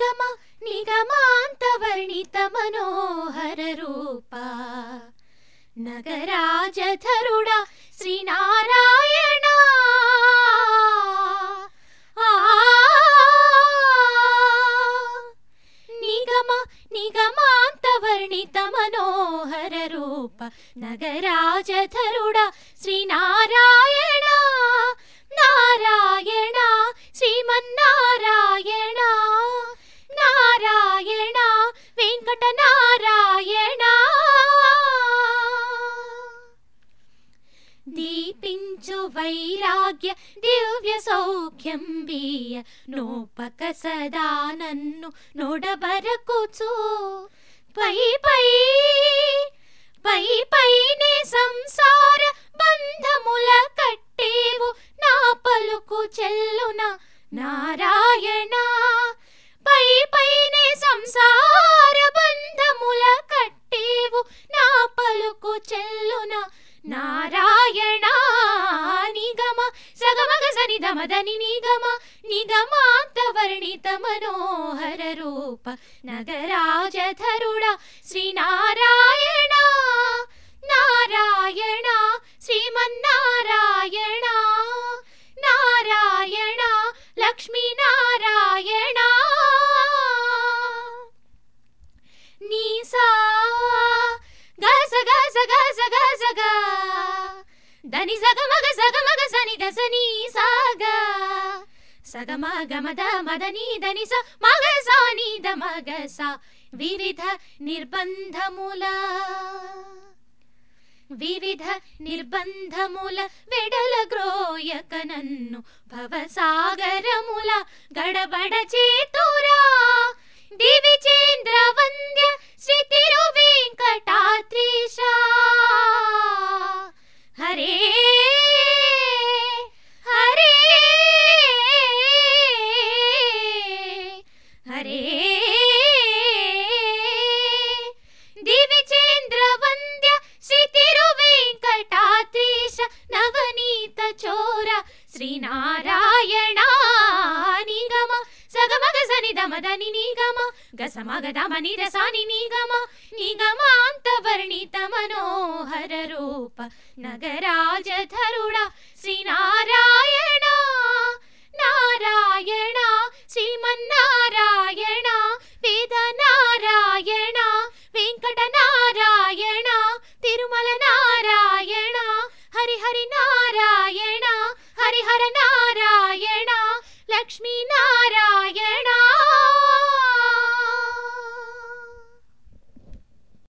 निगम निगमान्तवर्णित मनोहररूप नगराज श्रीनारायणा निगम निगमान्तवर्णित मनोहररूप नगराजधरुडा श्रीनारायणा नारायण వైరాగ్య దివ్య సౌఖ్యం ನೋಪಕ ಸದಾ ನನ್ನು ನೋಡಬರ ಕೂಚು ಪೈ పై పైనే సంసార బంధముల కట్టేవు నా పలుకు చెల్లున నారాయణ పై పైనే సంసార ध निगम निगमान्तवर्णित नगराजधरुड श्रीनारायण దని సగమగ సగమగ సని దసని సాగా సగమ గమద మదని దని స మగ సాని ద మగ సా వివిధ నిర్బంధముల వివిధ నిర్బంధముల వెడల గ్రోయక నన్ను భవసాగరముల గడబడ చేత శ్రీనారాయణ నిగమ సగమగ సని దమదని నిగమ గసమగ దమని రసాని నిగమ నిగమాంతవర్ణిత మనోహర రూప నగరాజ ధరుడ శ్రీనారాయణ నారాయణ శ్రీమన్నారాయణ వేద నారాయణ వెంకట నారాయణ తిరుమల నారాయణ హరిహరి నారాయణ हरिहर नारायण लक्ष्मी